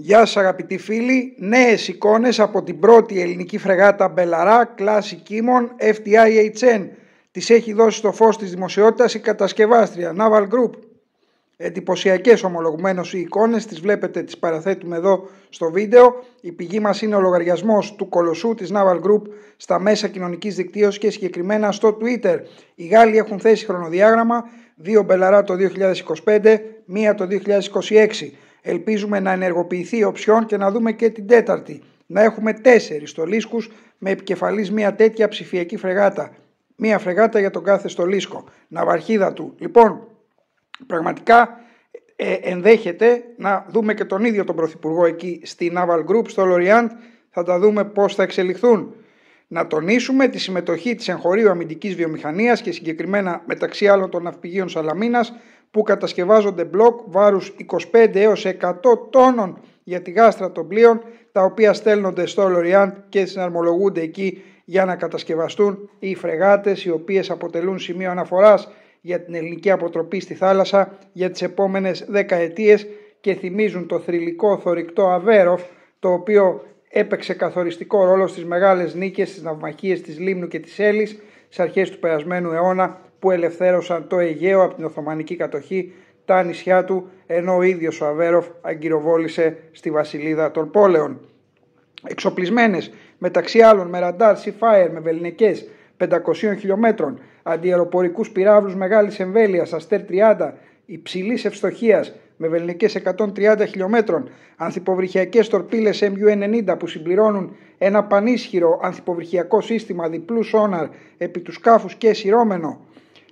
Γεια σας αγαπητοί φίλοι, νέες εικόνες από την πρώτη ελληνική φρεγάτα Μπελαρά, κλάση Κίμων, FTIHN. Τις έχει δώσει στο φως της δημοσιότητας η κατασκευάστρια Naval Group. Εντυπωσιακές ομολογουμένως οι εικόνες, τις βλέπετε, τις παραθέτουμε εδώ στο βίντεο. Η πηγή μας είναι ο λογαριασμός του κολοσσού της Naval Group στα μέσα κοινωνικής δικτύωσης και συγκεκριμένα στο Twitter. Οι Γάλλοι έχουν θέσει χρονοδιάγραμμα, δύο μπελαρά το 2025, μία το 2026. Ελπίζουμε να ενεργοποιηθεί η οψιόν και να δούμε και την τέταρτη. Να έχουμε τέσσερις στολίσκου με επικεφαλής μια τέτοια ψηφιακή φρεγάτα. Μια φρεγάτα για τον κάθε στολίσκο. Ναυαρχίδα του. Λοιπόν, πραγματικά ε, ενδέχεται να δούμε και τον ίδιο τον Πρωθυπουργό εκεί στη Naval Group, στο Λοριάντ. Θα τα δούμε πώς θα εξελιχθούν να τονίσουμε τη συμμετοχή της εγχωρίου αμυντικής βιομηχανίας και συγκεκριμένα μεταξύ άλλων των ναυπηγείων Σαλαμίνας που κατασκευάζονται μπλοκ βάρους 25 έω 100 τόνων για τη γάστρα των πλοίων τα οποία στέλνονται στο Λοριάν και συναρμολογούνται εκεί για να κατασκευαστούν οι φρεγάτες οι οποίες αποτελούν σημείο αναφοράς για την ελληνική αποτροπή στη θάλασσα για τις επόμενες δεκαετίες και θυμίζουν το θρηλυκό θορυκτό Αβέροφ το οποίο έπαιξε καθοριστικό ρόλο στις μεγάλες νίκες στις ναυμαχίες της Λίμνου και της Έλλης σε αρχές του περασμένου αιώνα που ελευθέρωσαν το Αιγαίο από την Οθωμανική κατοχή τα νησιά του ενώ ο ίδιος ο Αβέροφ αγκυροβόλησε στη βασιλίδα των πόλεων. Εξοπλισμένες μεταξύ άλλων με ραντάρ, Seafire, με βεληνικές 500 χιλιόμετρων, αντιεροπορικούς πυράβλους μεγάλης εμβέλειας, Αστέρ 30, υψηλής ευστοχίας με βελνικέ 130 χιλιόμετρων, ανθυποβρυχιακές τορπίλες MU-90 που συμπληρώνουν ένα πανίσχυρο ανθυποβρυχιακό σύστημα διπλού σόναρ επί τους σκάφους και σειρώμενο,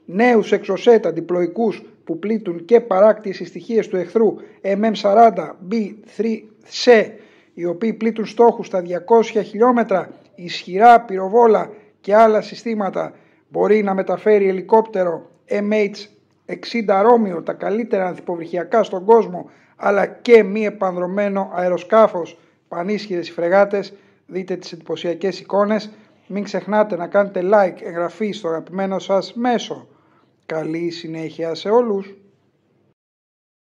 νέου εξωσέτα διπλοϊκούς που πλήττουν και παράκτη συστοιχίες του εχθρού MM40 B3C, οι οποίοι πλήττουν στόχους στα 200 χιλιόμετρα, ισχυρά πυροβόλα και άλλα συστήματα. Μπορεί να μεταφέρει ελικόπτερο MH 60 Ρώμιο, τα καλύτερα ανθιποβρυχιακά στον κόσμο, αλλά και μη επανδρομένο αεροσκάφος, πανίσχυρες οι φρεγάτες, δείτε τις εντυπωσιακές εικόνες. Μην ξεχνάτε να κάνετε like, εγγραφή στο αγαπημένο σας μέσο. Καλή συνέχεια σε όλους!